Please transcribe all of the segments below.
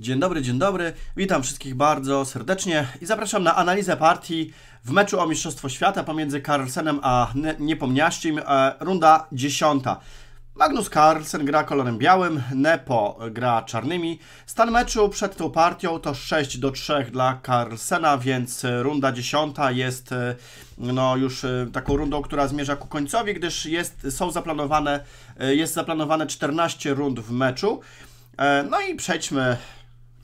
Dzień dobry, dzień dobry. Witam wszystkich bardzo serdecznie i zapraszam na analizę partii w meczu o Mistrzostwo Świata pomiędzy Carlsenem a Niepomniaścim, e, runda dziesiąta. Magnus Carlsen gra kolorem białym, Nepo gra czarnymi. Stan meczu przed tą partią to 6 do 3 dla Carlsena, więc runda 10 jest e, no, już e, taką rundą, która zmierza ku końcowi, gdyż jest, są zaplanowane, jest zaplanowane 14 rund w meczu. No i przejdźmy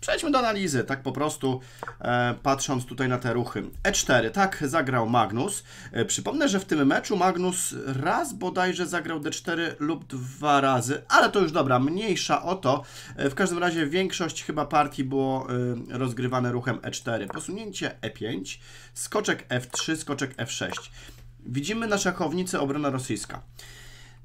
Przejdźmy do analizy, tak po prostu e, patrząc tutaj na te ruchy. E4, tak zagrał Magnus. E, przypomnę, że w tym meczu Magnus raz bodajże zagrał D4 lub dwa razy, ale to już dobra, mniejsza o to. E, w każdym razie większość chyba partii było e, rozgrywane ruchem E4. Posunięcie E5, skoczek F3, skoczek F6. Widzimy na szachownicy obrona rosyjska.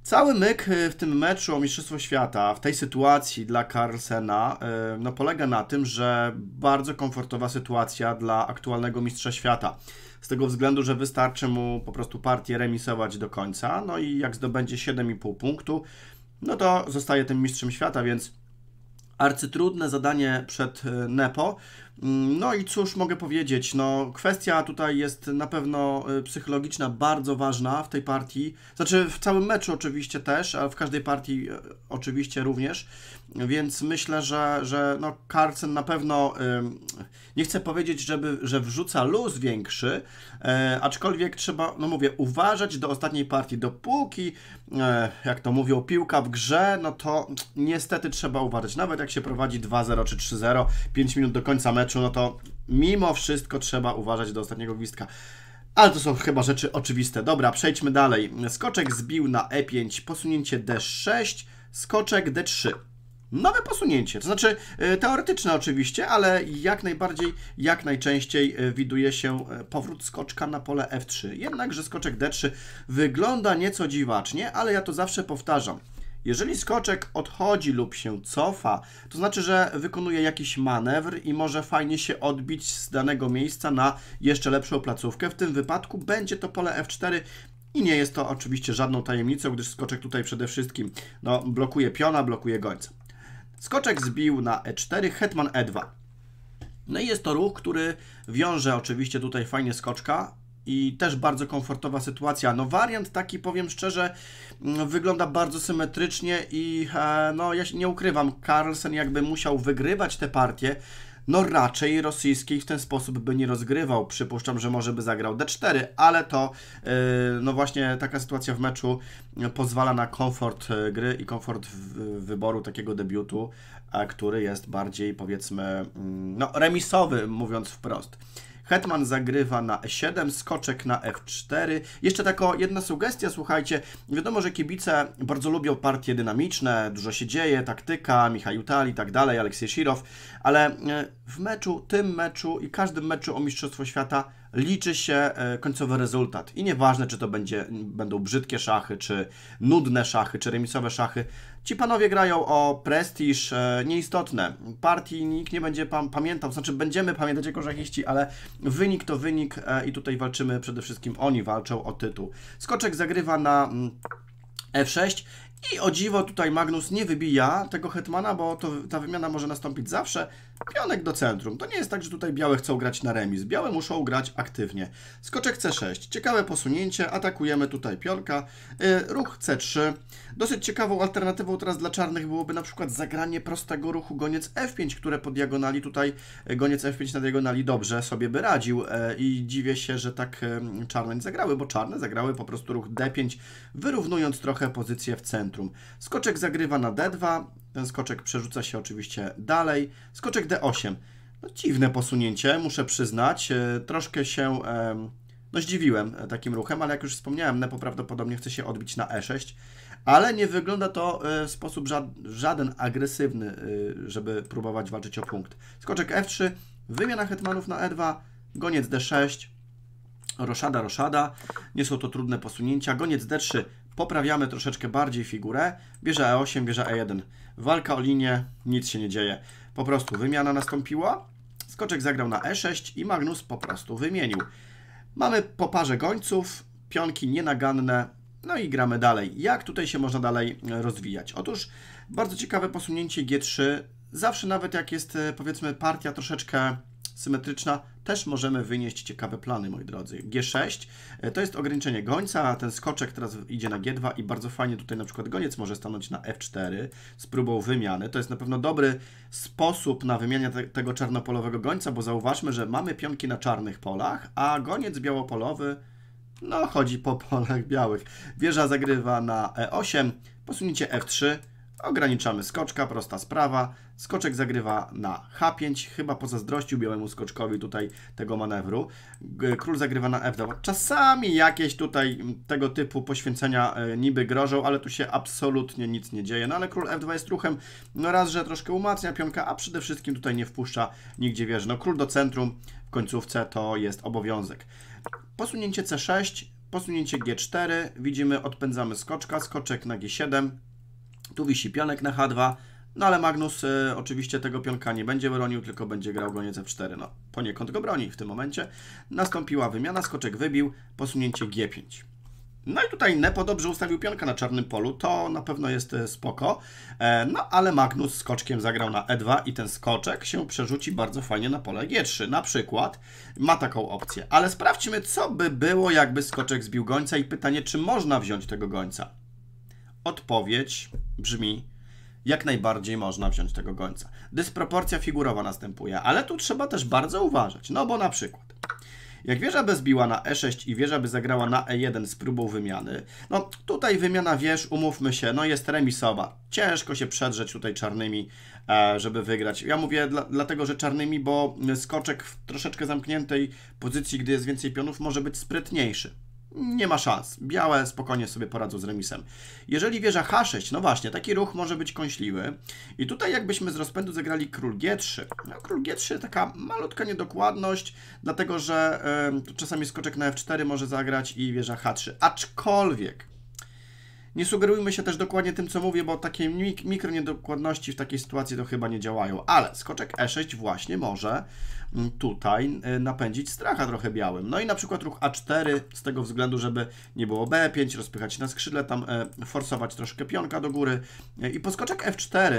Cały myk y, w tym meczu o Mistrzostwo Świata, w tej sytuacji dla Carlsena, y, no, polega na tym, że bardzo komfortowa sytuacja dla aktualnego Mistrza Świata. Z tego względu, że wystarczy mu po prostu partię remisować do końca, no i jak zdobędzie 7,5 punktu, no to zostaje tym Mistrzem Świata, więc arcytrudne zadanie przed y, Nepo. Mm, no i cóż mogę powiedzieć, no kwestia tutaj jest na pewno y, psychologiczna bardzo ważna w tej partii, znaczy w całym meczu oczywiście też, a w każdej partii y, oczywiście również, więc myślę, że, że no Carlsen na pewno nie chcę powiedzieć, żeby, że wrzuca luz większy, e, aczkolwiek trzeba, no mówię, uważać do ostatniej partii. Dopóki, e, jak to mówią, piłka w grze, no to niestety trzeba uważać. Nawet jak się prowadzi 2-0 czy 3-0, 5 minut do końca meczu, no to mimo wszystko trzeba uważać do ostatniego gwizdka. Ale to są chyba rzeczy oczywiste. Dobra, przejdźmy dalej. Skoczek zbił na E5, posunięcie D6, skoczek D3. Nowe posunięcie, to znaczy e, teoretyczne oczywiście, ale jak najbardziej, jak najczęściej e, widuje się e, powrót skoczka na pole F3. Jednakże skoczek D3 wygląda nieco dziwacznie, ale ja to zawsze powtarzam. Jeżeli skoczek odchodzi lub się cofa, to znaczy, że wykonuje jakiś manewr i może fajnie się odbić z danego miejsca na jeszcze lepszą placówkę. W tym wypadku będzie to pole F4 i nie jest to oczywiście żadną tajemnicą, gdyż skoczek tutaj przede wszystkim no, blokuje piona, blokuje gońca. Skoczek zbił na e4, hetman e2. No i jest to ruch, który wiąże oczywiście tutaj fajnie skoczka i też bardzo komfortowa sytuacja. No wariant taki, powiem szczerze, mm, wygląda bardzo symetrycznie i e, no ja się nie ukrywam, Carlsen jakby musiał wygrywać tę partię, no raczej rosyjskiej w ten sposób by nie rozgrywał. Przypuszczam, że może by zagrał D4, ale to e, no właśnie taka sytuacja w meczu pozwala na komfort e, gry i komfort wyboru takiego debiutu, e, który jest bardziej powiedzmy mm, no, remisowy, mówiąc wprost. Hetman zagrywa na E7, skoczek na F4. Jeszcze taka jedna sugestia, słuchajcie. Wiadomo, że kibice bardzo lubią partie dynamiczne, dużo się dzieje, taktyka, Michał Tal i tak dalej, Aleksiej Shirov, ale e, w meczu, tym meczu i każdym meczu o Mistrzostwo Świata liczy się e, końcowy rezultat. I nieważne, czy to będzie, będą brzydkie szachy, czy nudne szachy, czy remisowe szachy. Ci panowie grają o prestiż e, nieistotne. Partii nikt nie będzie pam pamiętał, znaczy będziemy pamiętać jako żachiści, ale wynik to wynik e, i tutaj walczymy przede wszystkim, oni walczą o tytuł. Skoczek zagrywa na mm, F6 i o dziwo tutaj Magnus nie wybija tego hetmana, bo to, ta wymiana może nastąpić zawsze. Pionek do centrum. To nie jest tak, że tutaj białe chcą grać na remis. Białe muszą grać aktywnie. Skoczek C6. Ciekawe posunięcie. Atakujemy tutaj pionka. Y, ruch C3. Dosyć ciekawą alternatywą teraz dla czarnych byłoby na przykład zagranie prostego ruchu goniec F5, które po diagonali tutaj y, goniec F5 na diagonali dobrze sobie by radził y, i dziwię się, że tak czarne nie zagrały, bo czarne zagrały po prostu ruch D5, wyrównując trochę pozycję w centrum. Skoczek zagrywa na D2, ten skoczek przerzuca się oczywiście dalej. Skoczek D8. No, dziwne posunięcie, muszę przyznać. E, troszkę się no, zdziwiłem e, takim ruchem, ale jak już wspomniałem, Nepo prawdopodobnie chce się odbić na E6, ale nie wygląda to e, w sposób żaden agresywny, żeby próbować walczyć o punkt. Skoczek F3, wymiana hetmanów na E2, goniec D6, roszada, roszada. Nie są to trudne posunięcia. Goniec D3, Poprawiamy troszeczkę bardziej figurę. Bierze E8, bierze E1. Walka o linię, nic się nie dzieje. Po prostu wymiana nastąpiła. Skoczek zagrał na E6 i Magnus po prostu wymienił. Mamy po parze gońców, pionki nienaganne, no i gramy dalej. Jak tutaj się można dalej e, rozwijać? Otóż bardzo ciekawe posunięcie G3. Zawsze nawet jak jest e, powiedzmy partia troszeczkę symetryczna, też możemy wynieść ciekawe plany, moi drodzy. G6 e, to jest ograniczenie gońca, ten skoczek teraz idzie na G2 i bardzo fajnie tutaj na przykład goniec może stanąć na F4 z próbą wymiany. To jest na pewno dobry sposób na wymianę te, tego czarnopolowego gońca, bo zauważmy, że mamy pionki na czarnych polach, a goniec białopolowy no chodzi po polach białych. Wieża zagrywa na E8, posunięcie F3, Ograniczamy skoczka, prosta sprawa. Skoczek zagrywa na H5, chyba pozazdrościł białemu skoczkowi tutaj tego manewru. Król zagrywa na F2. Czasami jakieś tutaj tego typu poświęcenia e, niby grożą, ale tu się absolutnie nic nie dzieje. No ale król F2 jest ruchem, no raz, że troszkę umacnia pionka, a przede wszystkim tutaj nie wpuszcza nigdzie wieży. No król do centrum w końcówce to jest obowiązek. Posunięcie C6, posunięcie G4, widzimy odpędzamy skoczka, skoczek na G7, tu wisi pionek na H2, no ale Magnus y, oczywiście tego pionka nie będzie bronił, tylko będzie grał goniec F4. No, poniekąd go broni w tym momencie. Nastąpiła wymiana, skoczek wybił, posunięcie G5. No i tutaj Nepo dobrze ustawił pionka na czarnym polu, to na pewno jest e, spoko, e, no ale Magnus skoczkiem zagrał na E2 i ten skoczek się przerzuci bardzo fajnie na pole G3, na przykład, ma taką opcję. Ale sprawdźmy, co by było, jakby skoczek zbił gońca i pytanie, czy można wziąć tego gońca. Odpowiedź brzmi: jak najbardziej można wziąć tego gońca. Dysproporcja figurowa następuje, ale tu trzeba też bardzo uważać. No bo na przykład, jak wieża by zbiła na E6 i wieża by zagrała na E1 z próbą wymiany, no tutaj wymiana wież, umówmy się, no jest remisowa. Ciężko się przedrzeć tutaj czarnymi, e, żeby wygrać. Ja mówię dla, dlatego, że czarnymi, bo skoczek w troszeczkę zamkniętej pozycji, gdy jest więcej pionów, może być sprytniejszy nie ma szans. Białe spokojnie sobie poradzą z remisem. Jeżeli wieża H6, no właśnie, taki ruch może być kąśliwy. I tutaj jakbyśmy z rozpędu zagrali król G3. No, król G3 taka malutka niedokładność, dlatego że y, czasami skoczek na F4 może zagrać i wieża H3. Aczkolwiek nie sugerujmy się też dokładnie tym, co mówię, bo takie mik mikro niedokładności w takiej sytuacji to chyba nie działają. Ale skoczek E6 właśnie może mm, tutaj y, napędzić stracha trochę białym. No i na przykład ruch A4 z tego względu, żeby nie było B5, rozpychać na skrzydle, tam e, forsować troszkę pionka do góry. E, I po skoczek F4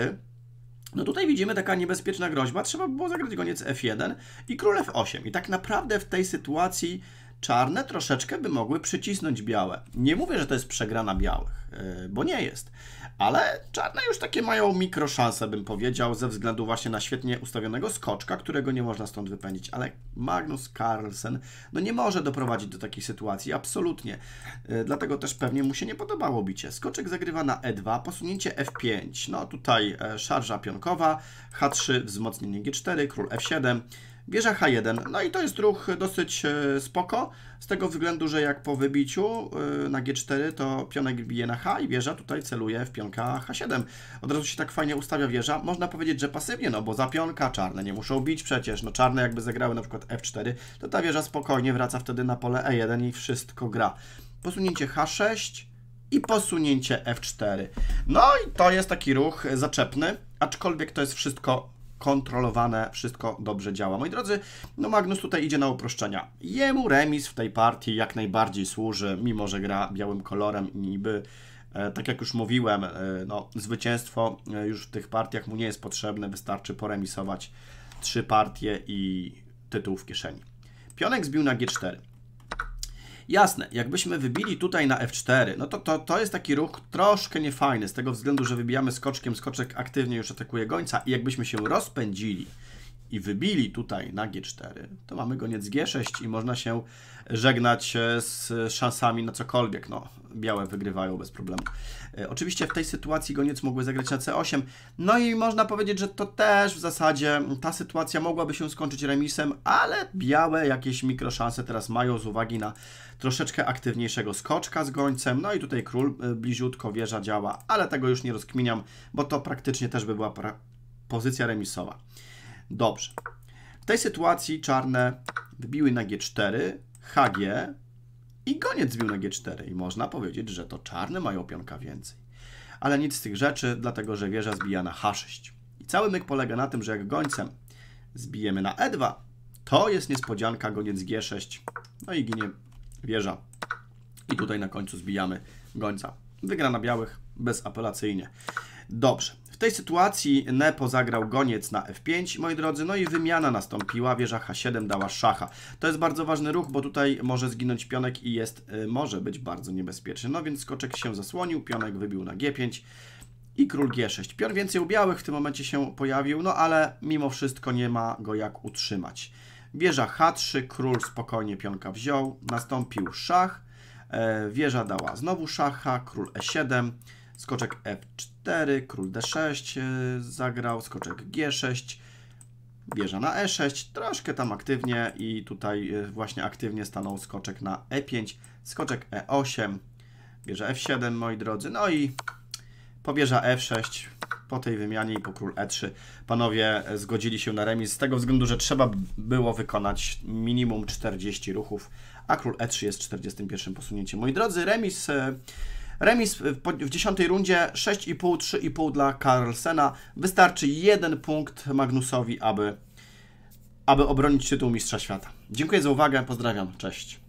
no tutaj widzimy taka niebezpieczna groźba, trzeba było zagrać goniec F1 i król F8. I tak naprawdę w tej sytuacji czarne troszeczkę by mogły przycisnąć białe. Nie mówię, że to jest przegrana białych, e, bo nie jest, ale czarne już takie mają szanse, bym powiedział, ze względu właśnie na świetnie ustawionego skoczka, którego nie można stąd wypędzić, ale Magnus Carlsen no nie może doprowadzić do takiej sytuacji, absolutnie. E, dlatego też pewnie mu się nie podobało bicie. Skoczek zagrywa na E2, posunięcie F5, no tutaj e, szarża pionkowa, H3, wzmocnienie G4, król F7, Bierze H1, no i to jest ruch dosyć e, spoko, z tego względu, że jak po wybiciu e, na G4 to pionek bije na H i wieża tutaj celuje w pionka H7. Od razu się tak fajnie ustawia wieża, można powiedzieć, że pasywnie, no bo za pionka czarne nie muszą bić przecież, no czarne jakby zagrały na przykład F4, to ta wieża spokojnie wraca wtedy na pole E1 i wszystko gra. Posunięcie H6 i posunięcie F4. No i to jest taki ruch zaczepny, aczkolwiek to jest wszystko kontrolowane, wszystko dobrze działa. Moi drodzy, no Magnus tutaj idzie na uproszczenia. Jemu remis w tej partii jak najbardziej służy, mimo że gra białym kolorem i niby e, tak jak już mówiłem, e, no, zwycięstwo e, już w tych partiach mu nie jest potrzebne, wystarczy poremisować trzy partie i tytuł w kieszeni. Pionek zbił na G4. Jasne, jakbyśmy wybili tutaj na F4, no to, to, to jest taki ruch troszkę niefajny, z tego względu, że wybijamy skoczkiem, skoczek aktywnie już atakuje gońca i jakbyśmy się rozpędzili, i wybili tutaj na G4, to mamy goniec G6 i można się żegnać e, z szansami na cokolwiek. No, białe wygrywają bez problemu. E, oczywiście w tej sytuacji goniec mógłby zagrać na C8. No i można powiedzieć, że to też w zasadzie ta sytuacja mogłaby się skończyć remisem, ale białe jakieś mikroszanse teraz mają z uwagi na troszeczkę aktywniejszego skoczka z gońcem. No i tutaj król e, bliziutko wieża działa, ale tego już nie rozkminiam, bo to praktycznie też by była pozycja remisowa. Dobrze. W tej sytuacji czarne wbiły na G4, HG i goniec zbił na G4. I można powiedzieć, że to czarne mają pionka więcej. Ale nic z tych rzeczy, dlatego że wieża zbija na H6. I cały myk polega na tym, że jak gońcem zbijemy na E2, to jest niespodzianka, goniec G6, no i ginie wieża. I tutaj na końcu zbijamy gońca. Wygra na białych bezapelacyjnie. Dobrze tej sytuacji Nepo zagrał goniec na F5, moi drodzy, no i wymiana nastąpiła, wieża H7 dała szacha. To jest bardzo ważny ruch, bo tutaj może zginąć pionek i jest, y, może być bardzo niebezpieczny. No więc skoczek się zasłonił, pionek wybił na G5 i król G6. Pion więcej u białych w tym momencie się pojawił, no ale mimo wszystko nie ma go jak utrzymać. Wieża H3, król spokojnie pionka wziął, nastąpił szach, e, wieża dała znowu szacha, król E7, skoczek f4, król d6 e, zagrał, skoczek g6, wieża na e6, troszkę tam aktywnie i tutaj e, właśnie aktywnie stanął skoczek na e5, skoczek e8, bierze f7 moi drodzy, no i po f6, po tej wymianie i po król e3 panowie e, zgodzili się na remis z tego względu, że trzeba było wykonać minimum 40 ruchów, a król e3 jest 41 posunięciem. Moi drodzy, remis Remis w dziesiątej rundzie 6,5, 3,5 dla Carlsena. Wystarczy jeden punkt Magnusowi, aby, aby obronić tytuł Mistrza Świata. Dziękuję za uwagę, pozdrawiam, cześć.